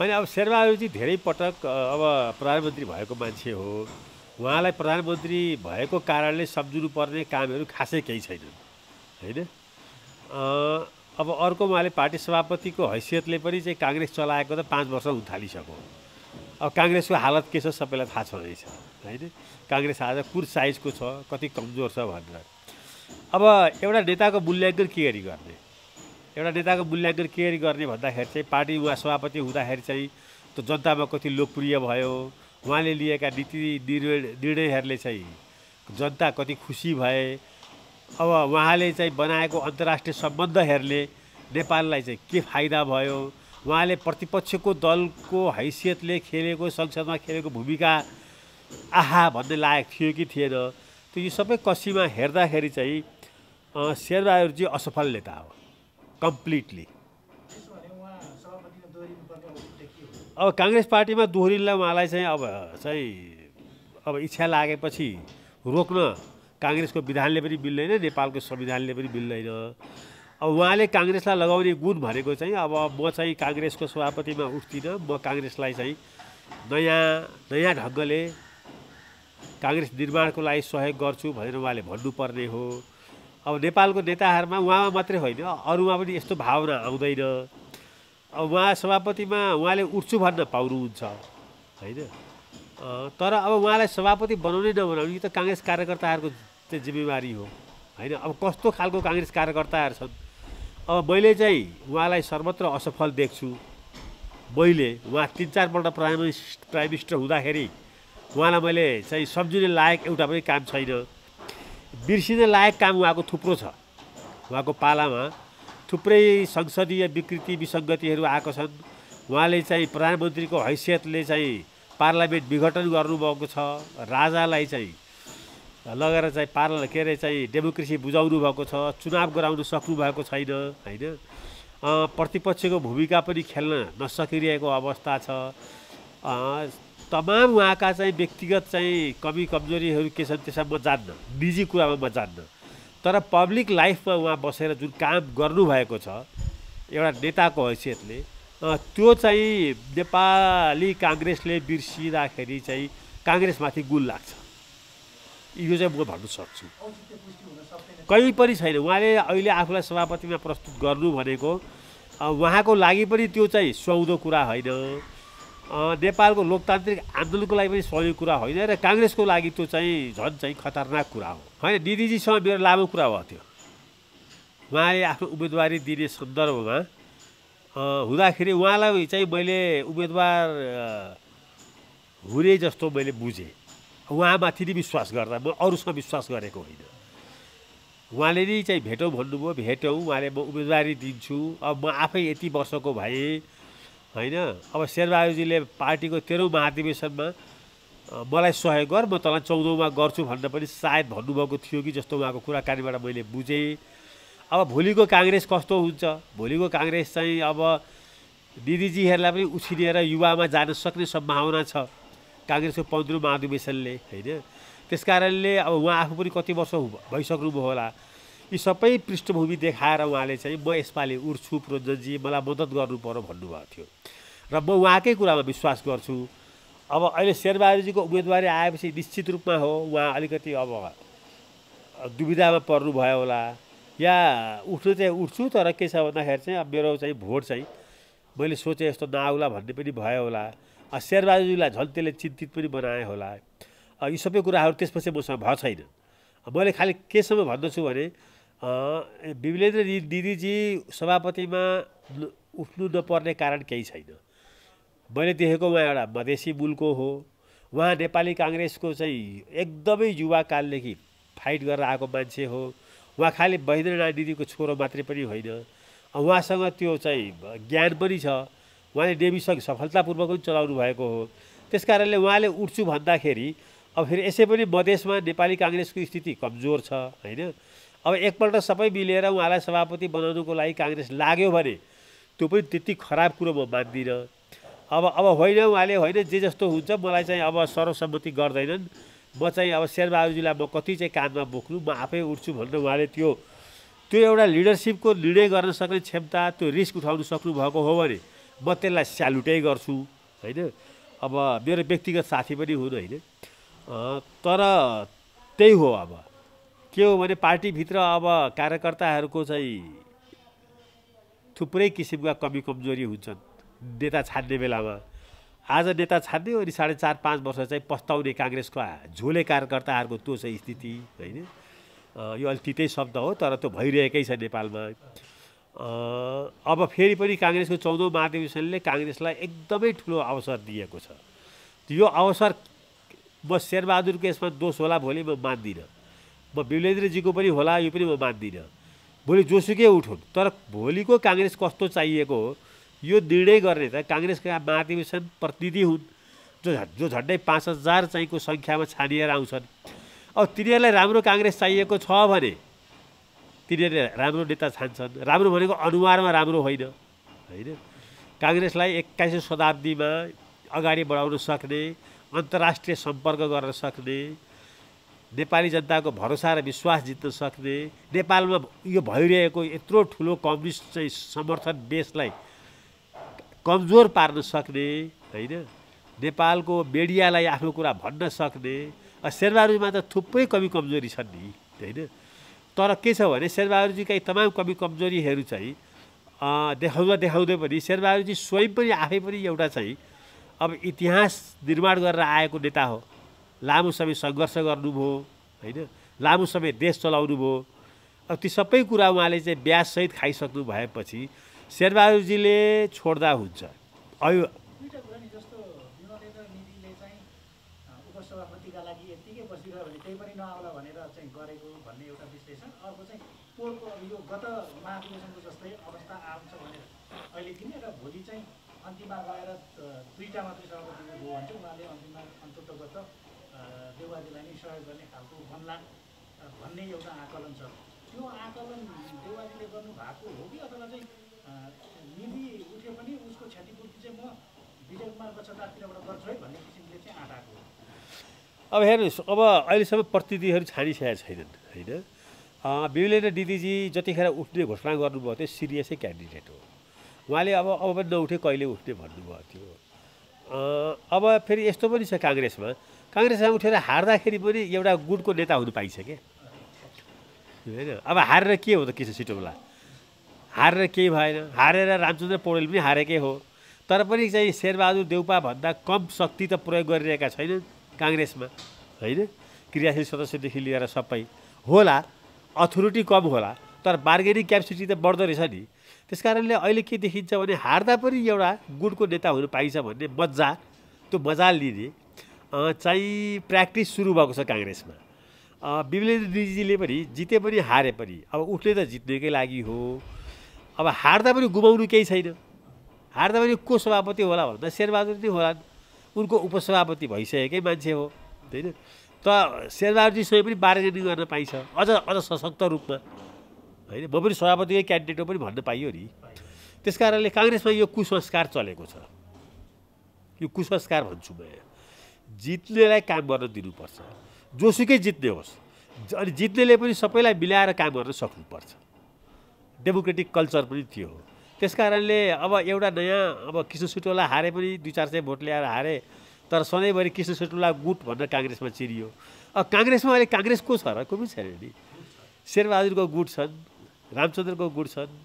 अनि अब शेरबहादुरजी धेरै पटक अब प्रधानमन्त्री भएको मान्छे हो उहाँलाई प्रधानमन्त्री भएको कारणले पर्ने कामहरू खासै केही छैनन् होइन अब अर्को उहाँले पार्टी सभापतिको हैसियतले पनि चाहिँ काङ्ग्रेस चलाएको त पाँच वर्ष हुन थालिसक्यो अब काङ्ग्रेसको हालत के छ सबैलाई थाहा छ रहेछ होइन काङ्ग्रेस आज कुर साइजको छ कति कमजोर छ भनेर अब एउटा नेताको मूल्याङ्कन के गरी गर्ने एउटा नेताको मूल्याङ्कन के गर्ने भन्दाखेरि चाहिँ पार्टी वा सभापति हुँदाखेरि चाहिँ त्यो जनतामा कति लोकप्रिय भयो उहाँले लिएका नीति निर्णयहरूले चाहिँ जनता कति खुसी भए अब उहाँले चाहिँ बनाएको अन्तर्राष्ट्रिय सम्बन्धहरूले नेपाललाई चाहिँ के फाइदा भयो उहाँले प्रतिपक्षको दलको हैसियतले खेलेको संसदमा खेलेको भूमिका आहा भन्ने लायक थियो कि थिएन त्यो यो सबै कसीमा हेर्दाखेरि चाहिँ शेरबहादुरजी असफल नेता हो कम्प्लिटली अब काङ्ग्रेस पार्टीमा दोहोरिनलाई उहाँलाई चाहिँ अब चाहिँ अब इच्छा लागेपछि रोक्न काङ्ग्रेसको विधानले पनि मिल्दैन नेपालको संविधानले पनि मिल्दैन अब उहाँले काङ्ग्रेसलाई लगाउने गुण भनेको चाहिँ अब म चाहिँ काङ्ग्रेसको सभापतिमा उठ्दिनँ म काङ्ग्रेसलाई चाहिँ नयाँ नयाँ ढङ्गले काङ्ग्रेस निर्माणको लागि सहयोग गर्छु भनेर उहाँले भन्नुपर्ने हो अब नेपालको नेताहरूमा उहाँमा मात्रै होइन अरूमा पनि यस्तो भावना आउँदैन अब उहाँ सभापतिमा उहाँले उठ्छु भन्न पाउनुहुन्छ होइन तर अब उहाँलाई सभापति बनाउने नबनाउने यो त काङ्ग्रेस कार्यकर्ताहरूको चाहिँ जिम्मेवारी हो होइन अब कस्तो खालको काङ्ग्रेस कार्यकर्ताहरू छन् अब मैले चाहिँ उहाँलाई सर्वत्र असफल देख्छु मैले उहाँ तिन चारपल्ट प्राइम प्राइम मिनिस्टर हुँदाखेरि उहाँलाई मैले चाहिँ सम्झिने लायक एउटा पनि काम छैन बिर्सिने लायक काम उहाँको थुप्रो छ उहाँको पालामा थुप्रै संसदीय विकृति विसङ्गतिहरू आएको छन् उहाँले चाहिँ प्रधानमन्त्रीको हैसियतले चाहिँ पार्लियामेन्ट विघटन गर्नुभएको छ राजालाई चाहिँ लगेर चाहिँ पार्ला के अरे चाहिँ डेमोक्रेसी बुझाउनु भएको छ चुनाव सक्नु सक्नुभएको छैन होइन प्रतिपक्षको भूमिका पनि खेल्न नसकिरहेको अवस्था छ तमाम उहाँका चाहिँ व्यक्तिगत चाहिँ कमी कमजोरीहरू के छन् त्यसमा म जान्न निजी कुरामा म जान्न तर पब्लिक लाइफमा उहाँ बसेर जुन काम गर्नुभएको छ एउटा नेताको हैसियतले त्यो चाहिँ नेपाली काङ्ग्रेसले बिर्सिँदाखेरि चाहिँ काङ्ग्रेसमाथि गुल लाग्छ यो चाहिँ म भन्न सक्छु कहीँ पनि छैन उहाँले अहिले आफूलाई सभापतिमा प्रस्तुत गर्नु भनेको उहाँको लागि पनि त्यो चाहिँ सुहाउँदो कुरा होइन नेपालको लोकतान्त्रिक आन्दोलनको लागि पनि सहयोग कुरा होइन र काङ्ग्रेसको लागि त्यो चाहिँ झन् चाहिँ खतरनाक कुरा हो होइन दिदीजीसँग मेरो लामो कुरा भएको त्यो उहाँले आफ्नो उम्मेदवारी दिने सन्दर्भमा हुँदाखेरि उहाँलाई चाहिँ मैले उम्मेदवार हुने जस्तो मैले बुझेँ उहाँमाथि नै विश्वास गर्दा म अरूसँग विश्वास गरेको होइन उहाँले नै चाहिँ भेटौँ भन्नुभयो भेटौँ उहाँले म उम्मेदवारी दिन्छु अब म आफै यति वर्षको भएँ होइन अब शेरबहादुरजीले पार्टीको तेह्रौँ महाधिवेशनमा मलाई सहयोग गर म तँलाई चौधौँमा गर्छु भनेर पनि सायद भन्नुभएको थियो कि जस्तो उहाँको कुराकानीबाट मैले बुझेँ अब भोलिको काङ्ग्रेस कस्तो हुन्छ भोलिको काङ्ग्रेस चाहिँ अब दिदीजीहरूलाई पनि उछिनिएर युवामा जान सक्ने सम्भावना छ काङ्ग्रेसको पन्ध्रौँ महाधिवेशनले होइन त्यस कारणले अब उहाँ आफू पनि कति वर्ष भइसक्नुभयो होला यी सबै पृष्ठभूमि देखाएर उहाँले चाहिँ म यसपालि उठ्छु प्रोजनजी मलाई मद्दत गर्नु पऱ्यो भन्नुभएको थियो र म उहाँकै कुरामा विश्वास गर्छु अब अहिले शेरबहादुरजीको उम्मेदवारी आएपछि निश्चित रूपमा हो उहाँ अलिकति अब दुविधामा पर्नुभयो होला या उठ्नु चाहिँ उठ्छु तर के छ भन्दाखेरि चाहिँ अब मेरो चाहिँ भोट चाहिँ मैले सोचेँ यस्तो नआउला भन्ने पनि भयो होला शेरबहादुरजीलाई झन् त्यसले चिन्तित पनि बनायो होला यी सबै कुराहरू त्यसपछि मसँग भएको छैन मैले खालि केसम्म भन्दछु भने विमलेन्द्र दिदीजी सभापतिमा उठ्नु नपर्ने कारण केही छैन मैले देखेको उहाँ एउटा मधेसी मूलको हो उहाँ नेपाली काङ्ग्रेसको चाहिँ एकदमै युवा कालदेखि फाइट गरेर आएको मान्छे हो उहाँ खालि महेन्द्रनाथ दिदीको छोरो मात्रै पनि होइन उहाँसँग त्यो चाहिँ ज्ञान पनि छ उहाँले नेभीसँग सफलतापूर्वक पनि चलाउनु भएको हो त्यस कारणले उहाँले उठ्छु भन्दाखेरि अब फेरि यसै पनि मधेसमा नेपाली काङ्ग्रेसको स्थिति कमजोर छ होइन अब एकपल्ट सबै मिलेर उहाँलाई सभापति बनाउनुको लागि काङ्ग्रेस लाग्यो भने त्यो पनि त्यति खराब कुरो म मान्दिनँ अब अब होइन उहाँले होइन जे जस्तो हुन्छ मलाई चाहिँ अब सर्वसम्मति गर्दैनन् म चाहिँ अब शेरबहादुरजीलाई म कति चाहिँ कानमा बोक्नु म आफै उठ्छु भनेर उहाँले त्यो त्यो एउटा लिडरसिपको निर्णय गर्न सक्ने क्षमता त्यो रिस्क उठाउनु सक्नुभएको हो भने म त्यसलाई स्यालुटै गर्छु होइन अब मेरो व्यक्तिगत साथी पनि हुन् होइन तर त्यही हो अब के हो भने पार्टीभित्र अब कार्यकर्ताहरूको चाहिँ थुप्रै किसिमका कमी कमजोरी हुन्छन् नेता छाड्ने बेलामा आज नेता छान्ने अनि साढे चार पाँच वर्ष चाहिँ पस्ताउने काङ्ग्रेसको झोले कार्यकर्ताहरूको त्यो चाहिँ स्थिति होइन यो अलि तितै शब्द हो तर त्यो भइरहेकै छ नेपालमा अब फेरि पनि काङ्ग्रेसको चौधौँ महाधिवेशनले काङ्ग्रेसलाई एकदमै ठुलो अवसर दिएको छ यो अवसर म शेरबहादुरको यसमा दोष होला भोलि म मान्दिनँ म विमलेन्द्रजीको पनि होला यो पनि म मान्दिनँ भोलि जोसुकै उठुन् तर भोलिको काङ्ग्रेस कस्तो चाहिएको हो यो निर्णय गर्ने त काङ्ग्रेसका महाधिवेशन प्रतिनिधि हुन् जो जो झन्डै पाँच हजार चाहिँको सङ्ख्यामा छानिएर आउँछन् अब तिनीहरूलाई राम्रो काङ्ग्रेस चाहिएको छ भने तिनीहरूले राम्रो नेता छान्छन् राम्रो भनेको अनुहारमा राम्रो होइन होइन काङ्ग्रेसलाई एक्काइसौँ शताब्दीमा अगाडि बढाउन सक्ने अन्तर्राष्ट्रिय सम्पर्क गर्न सक्ने नेपाली जनताको भरोसा र विश्वास जित्न सक्ने नेपालमा यो भइरहेको यत्रो ठुलो कम्युनिस्ट चाहिँ समर्थन देशलाई कमजोर पार्न सक्ने होइन नेपालको मिडियालाई आफ्नो कुरा भन्न सक्ने शेरबहादुरमा त थुप्रै कमी कमजोरी छन् नि होइन तर के छ भने शेरबहादुरजीका तमाम कमी कमजोरीहरू चाहिँ देखाउँदा देखाउँदै पनि शेरबहादुरजी स्वयं पनि आफै पनि एउटा चाहिँ अब इतिहास निर्माण गरेर आएको नेता हो लामो समय सङ्घर्ष गर्नुभयो होइन लामो समय देश चलाउनु भयो अब ती सबै कुरा उहाँले चाहिँ ब्याजसहित खाइसक्नु भएपछि शेरबहादुरजीले छोड्दा हुन्छ अयो अन्तिममा गएर दुईवटा मात्रै सभापति हो भने चाहिँ उहाँले अन्तिममा अन्तत्वगत देउवाजीलाई नै सहयोग गर्ने खालको भन्ला भन्ने एउटा आकलन छ त्यो आकलन देउवाजीले गर्नु भएको हो कि अथवा चाहिँ निधि उठ्यो पनि उसको क्षतिपूर्ति चाहिँ म विजय कुमार बच्चदारतिरबाट गर्छु है भन्ने किसिमले चाहिँ आँटाएको हो अब हेर्नुहोस् अब अहिलेसम्म प्रतिनिधिहरू छानिसकेका छैनन् होइन र दिदीजी जतिखेर उठ्ने घोषणा गर्नुभयो त्यो सिरियसै क्यान्डिडेट हो उहाँले अब अब पनि नउठे कहिले उठ्ने भन्नुभएको थियो अब फेरि यस्तो पनि छ काङ्ग्रेसमा काङ्ग्रेसमा उठेर हार्दाखेरि पनि एउटा गुटको नेता हुनु पाइन्छ क्या होइन अब हारेर के हो त छ सिटोला हारेर केही भएन हारेर रामचन्द्र पौडेल पनि हारेकै हो तर पनि चाहिँ शेरबहादुर देउपा भन्दा कम शक्ति त प्रयोग गरिरहेका छैनन् काङ्ग्रेसमा होइन क्रियाशील सदस्यदेखि लिएर सबै होला अथोरिटी कम होला तर बार्गेनिङ क्यापेसिटी त बढ्दो रहेछ नि त्यस कारणले अहिले के देखिन्छ भने हार्दा पनि एउटा गुटको नेता हुनु पाइन्छ भन्ने मजा त्यो मजा लिने चाहिँ प्र्याक्टिस सुरु भएको छ काङ्ग्रेसमा विमलेन्द्रजीले पनि जिते पनि हारे पनि अब उठले त जित्नेकै लागि हो अब हार्दा पनि गुमाउनु केही छैन हार्दा पनि को सभापति होला भन्दा शेरबहादुर नै होला उनको उपसभापति भइसकेकै मान्छे हो होइन त शेरबहादुरजीसँग पनि बार्गेनिङ गर्न पाइन्छ अझ अझ सशक्त रूपमा होइन म पनि सभापतिकै क्यान्डिडेट हो पनि भन्न पाइयो नि त्यस कारणले काङ्ग्रेसमा यो कुसंस्कार चलेको छ यो कुसंस्कार भन्छु म यहाँ जित्नेलाई काम गर्न दिनुपर्छ जोसुकै जित्ने होस् अनि जित्नेले पनि सबैलाई मिलाएर काम गर्न सक्नुपर्छ डेमोक्रेटिक कल्चर पनि थियो त्यस कारणले अब एउटा नयाँ अब कृष्ण सुटोला हारे पनि दुई चार सय भोट ल्याएर हारे तर सधैँभरि कृष्ण सुटोला गुट भनेर काङ्ग्रेसमा चिरियो अब काङ्ग्रेसमा अहिले काङ्ग्रेस को छ र को पनि छैन नि शेरबहादुरको गुट छन् रामचन्द्रको गुट छन्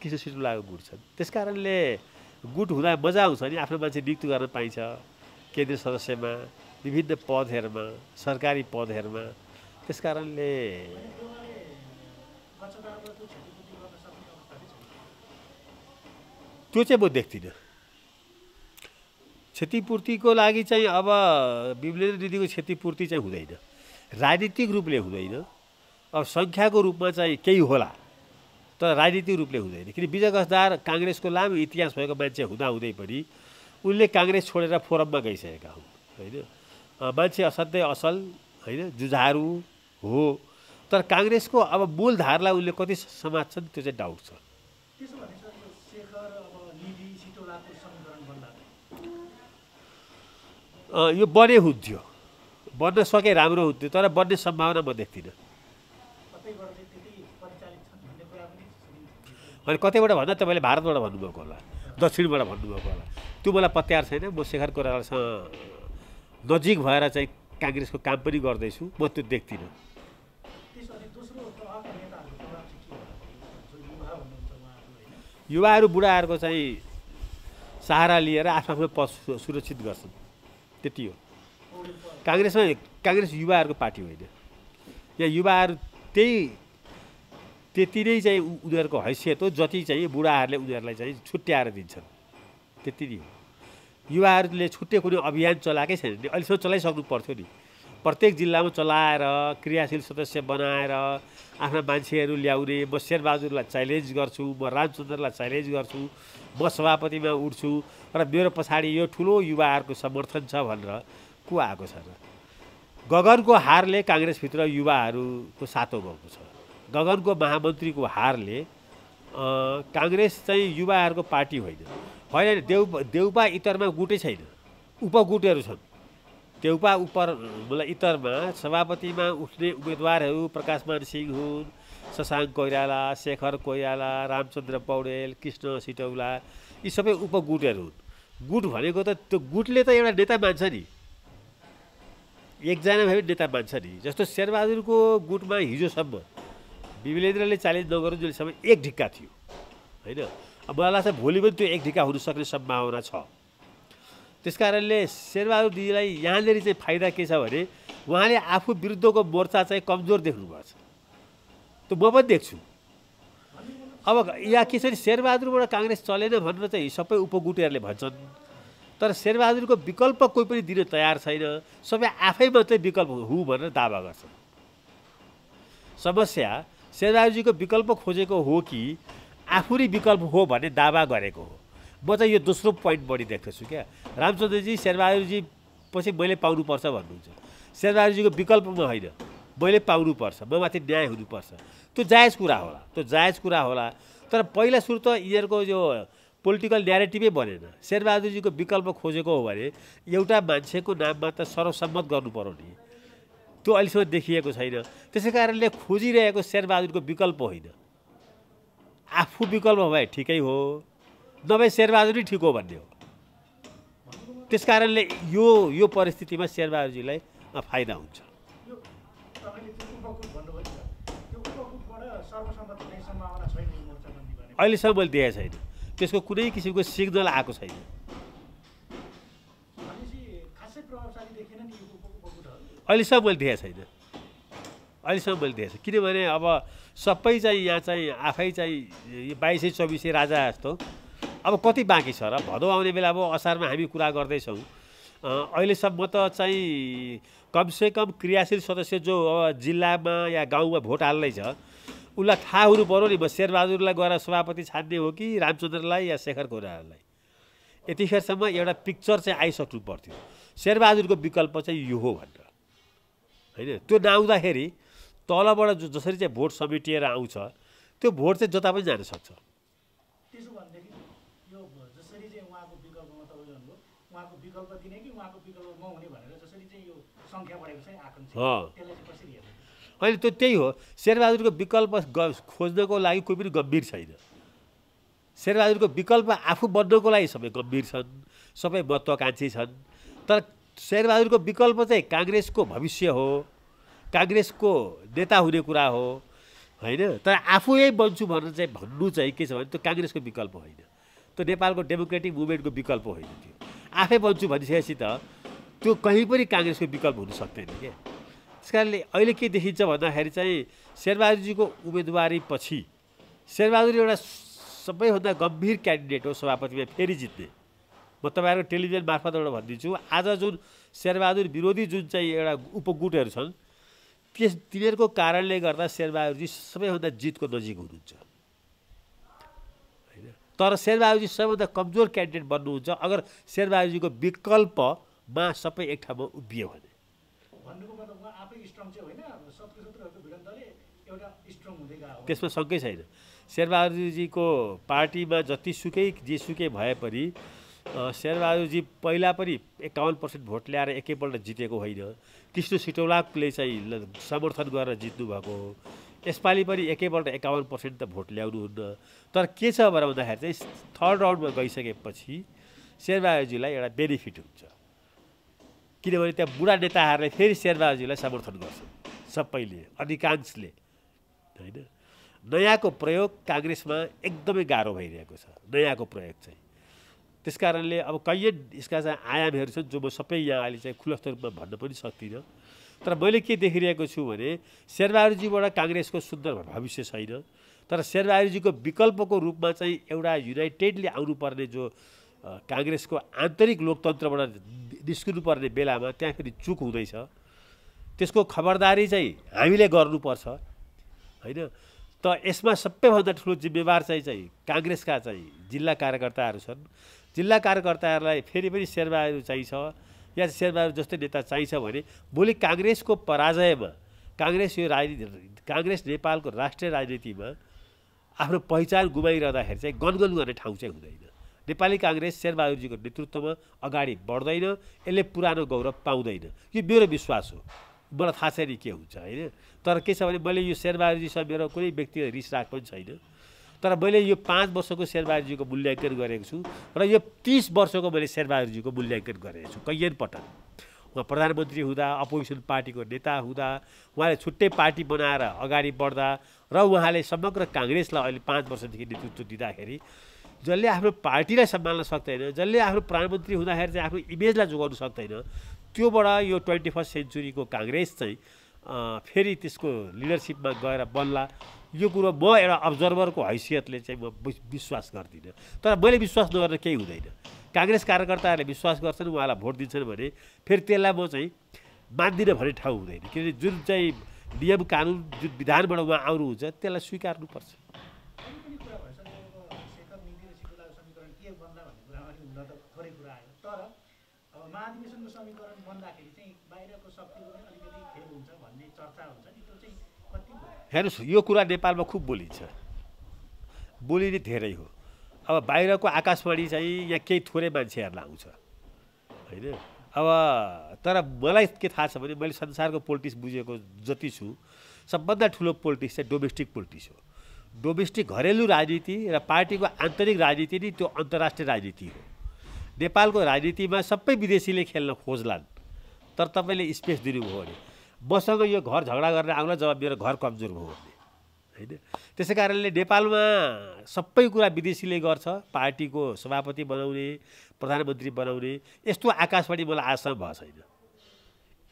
कृष्ण सुटोलाको गुट छन् त्यस कारणले गुट हुँदा मजा आउँछ नि आफ्नो मान्छे नियुक्त गर्न पाइन्छ केन्द्रीय सदस्यमा विभिन्न पदहरूमा सरकारी पदहरूमा त्यस कारणले त्यो चाहिँ म देख्दिनँ क्षतिपूर्तिको लागि चाहिँ अब विभिन्न दिदीको क्षतिपूर्ति चाहिँ हुँदैन राजनीतिक रूपले हुँदैन अब सङ्ख्याको रूपमा चाहिँ केही होला तर राजनीतिक रूपले हुँदैन किन विजय गसदार काङ्ग्रेसको लामो इतिहास भएको मान्छे हुँदाहुँदै पनि उनले काङ्ग्रेस छोडेर फोरममा गइसकेका हुन् होइन मान्छे असाध्यै असल होइन जुझारु हो तर काङ्ग्रेसको अब मूलधारलाई उनले कति समात्छन् त्यो चाहिँ डाउट छ यो बने हुन्थ्यो बन्न सके राम्रो हुन्थ्यो तर बन्ने सम्भावना म देख्दिनँ अनि कतैबाट भन्दा तपाईँले भारतबाट भन्नुभएको होला दक्षिणबाट भन्नुभएको होला त्यो मलाई पत्यार छैन म शेखर कोरालासँग नजिक भएर चाहिँ काङ्ग्रेसको काम पनि गर्दैछु म त्यो देख्दिनँ युवाहरू बुढाहरूको चाहिँ सहारा लिएर आफ्नो आफ्नो पद सुरक्षित गर्छन् त्यति हो काङ्ग्रेसमा काङ्ग्रेस युवाहरूको पार्टी होइन या युवाहरू त्यही त्यति नै चाहिँ उनीहरूको हैसियत हो जति चाहिँ बुढाहरूले उनीहरूलाई चाहिँ छुट्याएर दिन्छन् त्यति नै हो युवाहरूले छुट्टै कुनै अभियान चलाएकै छैन नि अहिलेसम्म चलाइसक्नु पर्थ्यो नि प्रत्येक जिल्लामा चलाएर क्रियाशील सदस्य बनाएर आफ्ना मान्छेहरू ल्याउने म शेरबहादुरलाई च्यालेन्ज गर्छु म रामचन्द्रलाई च्यालेन्ज गर्छु म सभापतिमा उठ्छु र मेरो पछाडि यो ठुलो युवाहरूको समर्थन छ भनेर को आएको छैन गगनको हारले काङ्ग्रेसभित्र युवाहरूको सातो भएको छ गगनको महामन्त्रीको हारले काङ्ग्रेस चाहिँ युवाहरूको पार्टी होइन होइन देउ देउपा इतरमा गुटै छैन उपगुटहरू छन् देउपा उप मलाई इतरमा सभापतिमा उठ्ने उम्मेदवारहरू प्रकाशमान सिंह हुन् शशाङ्क कोइराला शेखर कोइराला रामचन्द्र पौडेल कृष्ण सिटौला यी सबै उपगुटहरू हुन् गुट भनेको त त्यो गुटले त एउटा नेता मान्छ नि एकजना भए पनि नेता मान्छ नि जस्तो शेरबहादुरको गुटमा हिजोसम्म विमलेन्द्रले चालिस नगरौँ जहिलेसम्म एक ढिक्का थियो होइन मलाई लाग्छ भोलि पनि त्यो एक ढिका हुनसक्ने सम्भावना छ त्यस कारणले शेरबहादुर दिदीलाई यहाँनिर चाहिँ फाइदा के छ भने उहाँले आफू विरुद्धको मोर्चा चाहिँ कमजोर देख्नुपर्छ त्यो म पनि देख्छु अब यहाँ के छ भने शेरबहादुरबाट काङ्ग्रेस चलेन भनेर चाहिँ सबै उपगुटेहरूले भन्छन् तर शेरबहादुरको विकल्प कोही पनि दिन तयार छैन सबै आफै मात्रै विकल्प हु भनेर दावा गर्छन् समस्या शेरबहादुरजीको विकल्प खोजेको हो कि आफूले विकल्प हो भन्ने दावा गरेको हो म चाहिँ यो दोस्रो पोइन्ट बढी देख्दछु क्या रामचन्द्रजी शेरबहादुरजी पछि मैले पाउनुपर्छ भन्नुहुन्छ शेरबहादुरजीको विकल्पमा होइन मैले पाउनुपर्छ म माथि न्याय हुनुपर्छ त्यो जायज कुरा होला त्यो जायज कुरा होला तर पहिला सुरु त यिनीहरूको यो पोलिटिकल न्यारेटिभै बनेन शेरबहादुरजीको विकल्प खोजेको हो भने एउटा मान्छेको नाममा त सर्वसम्मत गर्नु पर्यो नि त्यो अहिलेसम्म देखिएको छैन त्यसै कारणले खोजिरहेको शेरबहादुरको विकल्प होइन आफू विकल्प भए ठिकै हो नभए शेरबहादुर ठिक हो भन्ने हो त्यस कारणले यो यो परिस्थितिमा शेरबहादुरजीलाई फाइदा हुन्छ अहिलेसम्म मैले दिएको छैन त्यसको कुनै किसिमको सिग्नल आएको छैन अहिलेसम्म मैले देखाएको छैन अहिलेसम्म मैले देखेको छु किनभने अब सबै चाहिँ यहाँ चाहिँ आफै चाहिँ यो बाइसै चौबिसै राजा जस्तो अब कति बाँकी छ र भदौ आउने बेला अब असारमा हामी कुरा गर्दैछौँ अहिलेसम्म त चाहिँ कमसेकम क्रियाशील सदस्य जो अब जिल्लामा या गाउँमा भोट हाल्दैछ उसलाई थाहा हुनु पऱ्यो नि म शेरबहादुरलाई गएर सभापति छान्ने हो कि रामचन्द्रलाई या शेखर कोरालाई यतिखेरसम्म एउटा पिक्चर चाहिँ आइसक्नु पर्थ्यो शेरबहादुरको विकल्प चाहिँ यो हो भनेर होइन त्यो नआउँदाखेरि तलबाट जो जसरी चाहिँ भोट समेटिएर आउँछ त्यो भोट चाहिँ जता पनि जान सक्छ अहिले त्यो त्यही हो शेरबहादुरको विकल्प खोज्नको लागि कोही पनि गम्भीर छैन शेरबहादुरको विकल्प आफू बन्नको लागि सबै गम्भीर छन् सबै महत्त्वकाङ्क्षी छन् तर शेरबहादुरको विकल्प चाहिँ काङ्ग्रेसको भविष्य हो काङ्ग्रेसको नेता हुने कुरा हो होइन तर आफै बन्छु भनेर चाहिँ भन्नु चाहिँ के छ भने त्यो काङ्ग्रेसको विकल्प होइन त्यो नेपालको डेमोक्रेटिक मुभमेन्टको विकल्प होइन त्यो आफै बन्छु भनिसकेपछि त त्यो कहीँ पनि काङ्ग्रेसको विकल्प हुन सक्दैन क्या त्यस कारणले अहिले के देखिन्छ भन्दाखेरि चाहिँ शेरबहादुरजीको उम्मेदवारी पछि शेरबहादुर एउटा सबैभन्दा गम्भीर क्यान्डिडेट हो सभापतिमा फेरि जित्ने म तपाईँहरूको टेलिभिजन मार्फत एउटा भनिदिन्छु आज जुन शेरबहादुर विरोधी जुन चाहिँ एउटा उपगुटहरू छन् त्यस तिनीहरूको कारणले गर्दा शेरबहादुरजी सबैभन्दा जितको नजिक हुनुहुन्छ होइन तर शेरबहादुरजी सबैभन्दा कमजोर क्यान्डिडेट बन्नुहुन्छ अगर शेरबहादुरजीको विकल्पमा सबै एक ठाउँमा उभियो भने त्यसमा सङ्कै छैन शेरबहादुरजीको पार्टीमा जतिसुकै जेसुकै भए पनि शेरबहादुरजी पहिला पनि एकाउन्न पर्सेन्ट भोट ल्याएर एकैपल्ट जितेको होइन कृष्ण सिटौलाकले चाहिँ समर्थन गरेर जित्नुभएको हो यसपालि पनि एकैपल्ट एकाउन्न पर्सेन्ट त भोट ल्याउनुहुन्न तर के छ भनेर भन्दाखेरि चाहिँ थर्ड राउन्डमा गइसकेपछि शेरबहादुरजीलाई एउटा बेनिफिट हुन्छ किनभने त्यहाँ बुढा नेताहरूले फेरि शेरबहादुरजीलाई समर्थन गर्छ सबैले अधिकांशले होइन नयाँको प्रयोग काङ्ग्रेसमा एकदमै गाह्रो भइरहेको छ नयाँको प्रयोग चाहिँ त्यस कारणले अब कैयद यसका चाहिँ आयामहरू छन् जो म सबै यहाँ अहिले चाहिँ खुलस्त रूपमा भन्न पनि सक्दिनँ तर मैले के देखिरहेको छु भने शेरबहादुरजीबाट काङ्ग्रेसको सुन्दर भविष्य छैन तर शेरबहादुरजीको विकल्पको रूपमा चाहिँ एउटा युनाइटेडले आउनुपर्ने जो काङ्ग्रेसको आन्तरिक लोकतन्त्रबाट निस्किनुपर्ने बेलामा त्यहाँ फेरि चुक हुँदैछ त्यसको खबरदारी चाहिँ हामीले गर्नुपर्छ होइन त यसमा सबैभन्दा ठुलो जिम्मेवार चाहिँ चाहिँ काङ्ग्रेसका चाहिँ जिल्ला कार्यकर्ताहरू छन् जिल्ला कार्यकर्ताहरूलाई फेरि पनि शेरबहादुर चाहिन्छ या शेरबहादुर जस्तै नेता चाहिन्छ भने भोलि काङ्ग्रेसको पराजयमा काङ्ग्रेस यो राजनीति काङ्ग्रेस नेपालको राष्ट्रिय राजनीतिमा आफ्नो पहिचान गुमाइरहँदाखेरि चाहिँ गनगन गर्ने ठाउँ चाहिँ हुँदैन नेपाली काङ्ग्रेस शेरबहादुरजीको नेतृत्वमा अगाडि बढ्दैन यसले पुरानो गौरव पाउँदैन यो मेरो विश्वास हो मलाई थाहा छैन के हुन्छ होइन तर के छ भने मैले यो शेरबहादुरजीसँग मेरो कुनै व्यक्तिगत रिस राख पनि छैन तर मैले यो पाँच वर्षको शेरबहादुरजीको मूल्याङ्कन गरेको छु र यो तिस वर्षको मैले शेरबहादुरजीको मूल्याङ्कन गरेको छु कैयन पटक उहाँ प्रधानमन्त्री हुँदा अपोजिसन पार्टीको नेता हुँदा उहाँले छुट्टै पार्टी बनाएर अगाडि बढ्दा र उहाँले समग्र काङ्ग्रेसलाई अहिले पाँच वर्षदेखि नेतृत्व दिँदाखेरि जसले आफ्नो पार्टीलाई सम्हाल्न सक्दैन जसले आफ्नो प्रधानमन्त्री हुँदाखेरि चाहिँ आफ्नो इमेजलाई जोगाउनु सक्दैन त्योबाट यो ट्वेन्टी फर्स्ट सेन्चुरीको काङ्ग्रेस चाहिँ फेरि त्यसको लिडरसिपमा गएर बल्ला यो कुरो म एउटा अब्जर्भरको हैसियतले चाहिँ म विश्वास गर्दिनँ तर मैले विश्वास नगरेर केही हुँदैन काङ्ग्रेस कार्यकर्ताहरूले विश्वास गर्छन् उहाँलाई भोट दिन्छन् भने फेरि त्यसलाई म चाहिँ मान्दिनँ भन्ने ठाउँ हुँदैन किनभने जुन चाहिँ नियम कानुन जुन विधानबाट उहाँ आउनुहुन्छ त्यसलाई स्वीकार्नुपर्छ हेर्नुहोस् यो कुरा नेपालमा खुब बोलिन्छ बोलिने धेरै हो अब बाहिरको आकाशवाणी चाहिँ यहाँ केही थोरै मान्छेहरूलाई आउँछ होइन अब तर मलाई के थाहा छ भने मैले संसारको पोलिटिक्स बुझेको जति छु सबभन्दा ठुलो पोलिटिक्स चाहिँ डोमेस्टिक पोलिटिक्स हो डोमेस्टिक घरेलु राजनीति र पार्टीको आन्तरिक राजनीति नै त्यो अन्तर्राष्ट्रिय राजनीति हो नेपालको राजनीतिमा सबै विदेशीले खेल्न खोज्लान् तर तपाईँले स्पेस दिनुभयो भने मसँग यो घर झगडा गरेर आउन जब मेरो घर कमजोर भयो भन्ने होइन त्यसै कारणले नेपालमा सबै कुरा विदेशीले गर्छ पार्टीको सभापति बनाउने प्रधानमन्त्री बनाउने यस्तो आकाशवाणी मलाई आजसम्म भएको छैन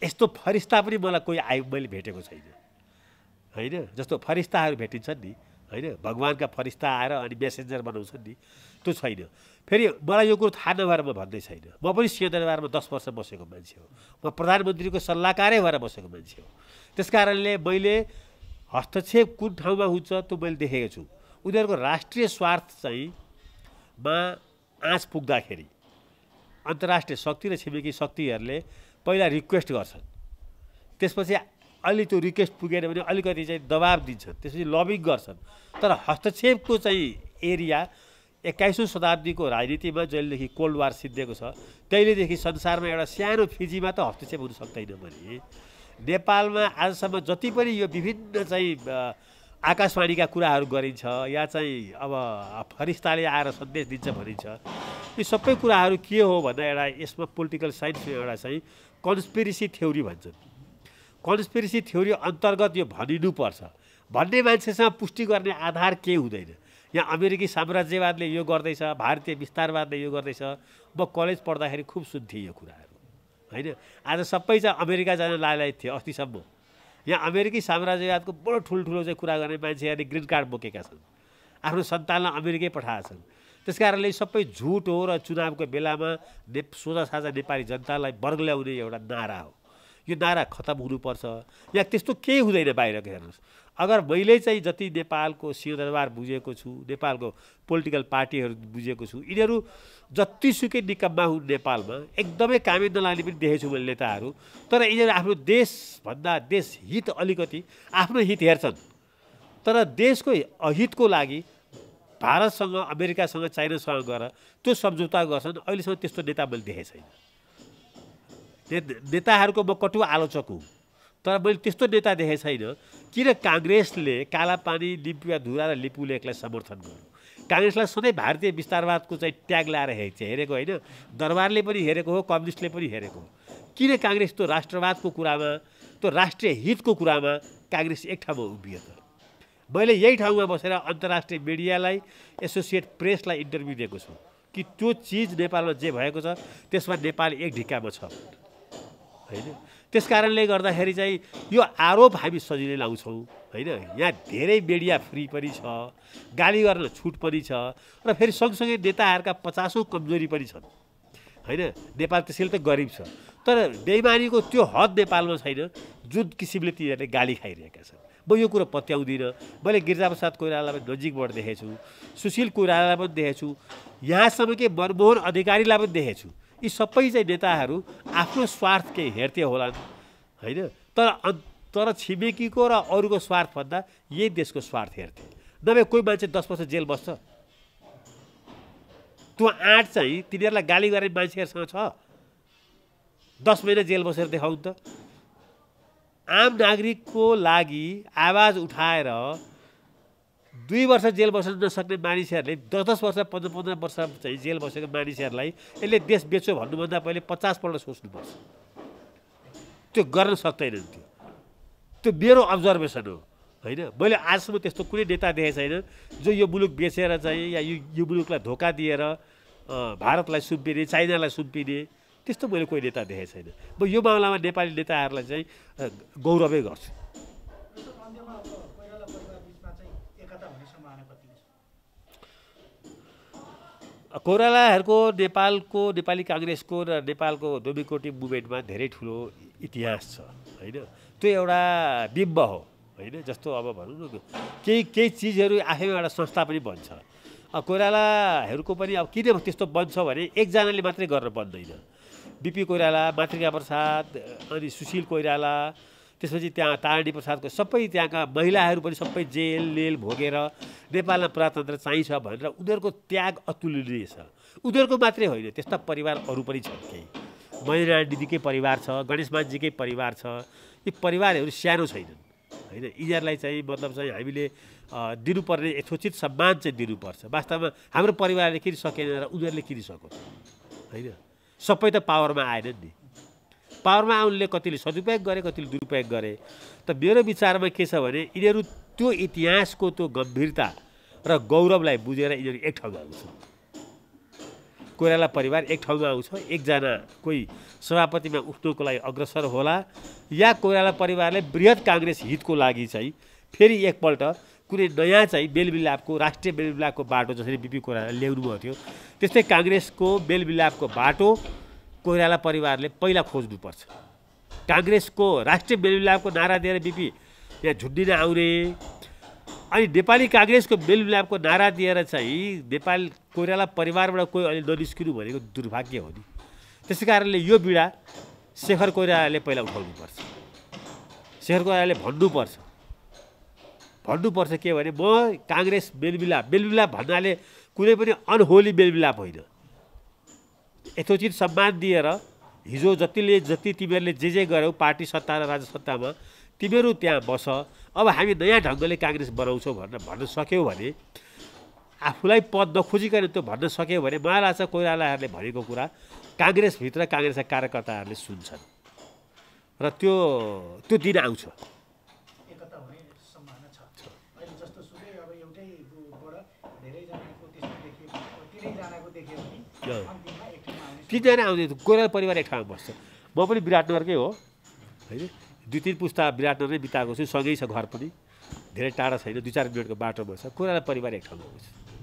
यस्तो फरिस्ता पनि मलाई कोही आयो मैले भेटेको छैन होइन जस्तो फरिस्ताहरू भेटिन्छन् नि होइन भगवान्का फरिस्ता आएर अनि मेसेन्जर बनाउँछन् नि त्यो छैन फेरि मलाई यो कुरो थाहा नभएर म भन्दै छैन म पनि सिंहदरबारमा दस वर्ष बसेको मान्छे हो म प्रधानमन्त्रीको सल्लाहकारै भएर बसेको मान्छे हो त्यस कारणले मैले हस्तक्षेप कुन ठाउँमा हुन्छ त्यो मैले देखेको छु उनीहरूको राष्ट्रिय स्वार्थ चाहिँ मा आँच पुग्दाखेरि अन्तर्राष्ट्रिय शक्ति र छिमेकी शक्तिहरूले पहिला रिक्वेस्ट गर्छन् त्यसपछि अलि त्यो रिक्वेस्ट पुगेन भने अलिकति चाहिँ दबाब दिन्छन् त्यसपछि लबिङ गर्छन् तर हस्तक्षेपको चाहिँ एरिया एक्काइसौँ शताब्दीको राजनीतिमा जहिलेदेखि कोल्ड वार सिद्धिएको छ तहिलेदेखि संसारमा एउटा सानो फिजीमा त हस्तक्षेप हुन सक्दैन भने नेपालमा आजसम्म जति पनि यो विभिन्न चाहिँ आकाशवाणीका कुराहरू गरिन्छ या चाहिँ अब फरिस्ताले आएर सन्देश दिन्छ भनिन्छ यी सबै कुराहरू के हो भन्दा एउटा यसमा पोलिटिकल साइन्समा एउटा चाहिँ कन्सपिरेसी थ्योरी भन्छन् कन्सपिरेसी थ्योरी अन्तर्गत यो भनिनुपर्छ भन्ने मान्छेसँग पुष्टि गर्ने आधार केही हुँदैन यहाँ अमेरिकी साम्राज्यवादले यो गर्दैछ भारतीय विस्तारवादले यो गर्दैछ म कलेज पढ्दाखेरि खुब सुन्थेँ यो कुराहरू होइन आज सबै चाहिँ अमेरिका जान लायलायत थियो अस्तिसम्म यहाँ अमेरिकी साम्राज्यवादको बडो ठुल्ठुलो चाहिँ कुरा गर्ने मान्छेहरूले ग्रिन कार्ड बोकेका छन् आफ्नो सन्तानलाई अमेरिकै पठाएका छन् त्यस कारणले सबै झुट हो र चुनावको बेलामा ने सोझा साझा नेपाली जनतालाई वर्ग ल्याउने एउटा नारा हो यो नारा खत्तम हुनुपर्छ यहाँ त्यस्तो केही हुँदैन बाहिरको हेर्नुहोस् अगर मैले चाहिँ जति नेपालको सिंहदरबार बुझेको छु नेपालको पोलिटिकल पार्टीहरू बुझेको छु यिनीहरू जतिसुकै निकम्मा हुन् नेपालमा एकदमै कामै नलाग्ने पनि देखेको छु मैले नेताहरू तर यिनीहरू आफ्नो देशभन्दा देश हित अलिकति आफ्नो हित हेर्छन् तर देशको अहितको लागि भारतसँग अमेरिकासँग चाइनासँग गएर त्यो सम्झौता गर्छन् अहिलेसम्म त्यस्तो नेता मैले देखेको छैन ने नेताहरूको म कटु आलोचक हुँ तर मैले त्यस्तो नेता देखेको छैन किन काङ्ग्रेसले कालापानी निम्पिया धुरा र लिपु लेखलाई समर्थन गर्यो काङ्ग्रेसलाई सधैँ भारतीय विस्तारवादको चाहिँ ट्याग ल्याएर हेर्छ हेरेको होइन दरबारले पनि हेरेको हो कम्युनिस्टले पनि हेरेको हो किन काङ्ग्रेस त्यो राष्ट्रवादको कुरामा त्यो राष्ट्रिय हितको कुरामा काङ्ग्रेस एक ठाउँमा उभियो त मैले यही ठाउँमा बसेर अन्तर्राष्ट्रिय मिडियालाई एसोसिएट प्रेसलाई इन्टरभ्यू दिएको छु कि त्यो चिज नेपालमा जे भएको छ त्यसमा नेपाल एक ढिक्कामा छ होइन त्यस कारणले गर्दाखेरि चाहिँ यो आरोप हामी सजिलै लाउँछौँ होइन यहाँ धेरै मिडिया फ्री पनि छ गाली गर्न छुट पनि छ र फेरि सँगसँगै नेताहरूका पचासौँ कमजोरी पनि छन् होइन नेपाल त्यसैले त गरिब छ तर बेइमानीको त्यो हद नेपालमा छैन जुन किसिमले तिनीहरूले गाली खाइरहेका छन् म यो कुरो पत्याउँदिनँ मैले गिरिजाप्रसाद कोइरालालाई पनि नजिकबाट देखेको छु सुशील कोइरालालाई पनि देखेको छु यहाँसम्म के मनमोहन अधिकारीलाई पनि देखेको यी सबै चाहिँ नेताहरू आफ्नो स्वार्थ केही हेर्थे होला होइन तर तर छिमेकीको र अरूको स्वार्थभन्दा यही देशको स्वार्थ हेर्थे नभए कोही मान्छे दस वर्ष जेल बस्छ त्यो आँट चाहिँ तिनीहरूलाई गाली गर्ने मान्छेहरूसँग छ दस महिना जेल बसेर देखाउनु त आम नागरिकको लागि आवाज उठाएर दुई वर्ष जेल बस्न नसक्ने मानिसहरूले दस दस वर्ष पन्ध्र पन्ध्र वर्ष चाहिँ जेल बसेको मानिसहरूलाई यसले देश बेच्यो भन्नुभन्दा पहिले पचासपल्ट सोच्नुपर्छ त्यो गर्न सक्दैनन् त्यो त्यो मेरो अब्जर्भेसन हो होइन मैले आजसम्म त्यस्तो कुनै नेता देखेको छैन जो यो मुलुक बेचेर चाहिँ या यो यो मुलुकलाई धोका दिएर भारतलाई सुम्पिने चाइनालाई सुम्पिने त्यस्तो मैले कोही नेता देखेको छैन म यो मामलामा नेपाली नेताहरूलाई चाहिँ गौरवै गर्छु कोरालाहरूको नेपालको नेपाली काङ्ग्रेसको र नेपालको डेमोक्रेटिक मुभमेन्टमा धेरै ठुलो इतिहास छ होइन त्यो एउटा बिम्ब हो होइन जस्तो अब भनौँ न केही केही चिजहरू आफैमा एउटा संस्था पनि बन्छ कोइरालाहरूको पनि अब किन त्यस्तो बन्छ भने एकजनाले मात्रै गर्न बन्दैन बिपी कोइराला मातृका प्रसाद अनि सुशील कोइराला त्यसपछि त्यहाँ तारणी प्रसादको सबै त्यहाँका महिलाहरू पनि सबै जेल लेल भोगेर नेपालमा प्रजातन्त्र चाहिन्छ भनेर उनीहरूको त्याग अतुलनीय छ उनीहरूको मात्रै होइन त्यस्ता परिवार अरू पनि छन् केही मैना दिदीकै परिवार छ गणेशमानजीकै परिवार छ यी परिवारहरू सानो छैनन् होइन यिनीहरूलाई चाहिँ मतलब चाहिँ हामीले दिनुपर्ने यथोचित सम्मान चाहिँ दिनुपर्छ वास्तवमा हाम्रो परिवारले किनिसकेन र उनीहरूले किनिसकोस् होइन सबै त पावरमा आएनन् नि पावरमा आउनुले कतिले सदुपयोग गरे कतिले दुरुपयोग गरे त मेरो विचारमा के छ भने यिनीहरू त्यो इतिहासको त्यो गम्भीरता र गौरवलाई बुझेर यिनीहरू एक ठाउँमा आउँछ कोइराला परिवार एक ठाउँमा आउँछ एकजना कोही सभापतिमा उठ्नुको लागि अग्रसर होला या कोइराला परिवारले वृहत काङ्ग्रेस हितको लागि चाहिँ फेरि एकपल्ट कुनै नयाँ चाहिँ बेलबिलापको राष्ट्रिय बेलबिलापको बाटो जसरी बिपी कोइराला ल्याउनुभएको थियो त्यस्तै काङ्ग्रेसको बेलबिलापको बाटो कोइराला परिवारले पहिला खोज्नुपर्छ काङ्ग्रेसको राष्ट्रिय मेलमिलापको नारा दिएर बिपी यहाँ झुन्डिन आउने अनि नेपाली काङ्ग्रेसको मेलमिलापको नारा दिएर चाहिँ नेपाल कोइराला परिवारबाट कोही अहिले ननिस्किनु भनेको दुर्भाग्य हो नि त्यसै कारणले यो बिडा शेखर कोइरालाले पहिला उठाउनुपर्छ शेखर कोइरालाले भन्नुपर्छ भन्नुपर्छ के भने म काङ्ग्रेस मेलमिलाप मेलमिलाप भन्नाले कुनै पनि अनहोली मेलमिलाप होइन यथोचित सम्मान दिएर हिजो जतिले जति तिमीहरूले जे जे गऱ्यौ पार्टी सत्ता र राज्य सत्तामा तिमीहरू त्यहाँ बस अब हामी नयाँ ढङ्गले काङ्ग्रेस बनाउँछौँ भनेर भन्न सक्यौँ भने आफूलाई पद नखोजिकन त्यो भन्न सक्यौँ भने महाराजा कोइरालाहरूले भनेको कुरा काङ्ग्रेसभित्र काङ्ग्रेसका कार्यकर्ताहरूले सुन्छन् र त्यो त्यो दिन आउँछ जस्तो तिनजना आउँदैन गोरेल परिवार एक ठाउँमा बस्छ म पनि विराटनगरकै हो होइन दुई तिन पुस्ता विराटनगरै बिताएको छु सँगै छ घर पनि धेरै टाढा छैन दुई चार मिनटको बाटोमा छ कोराला परिवार एक ठाउँमा बस्छ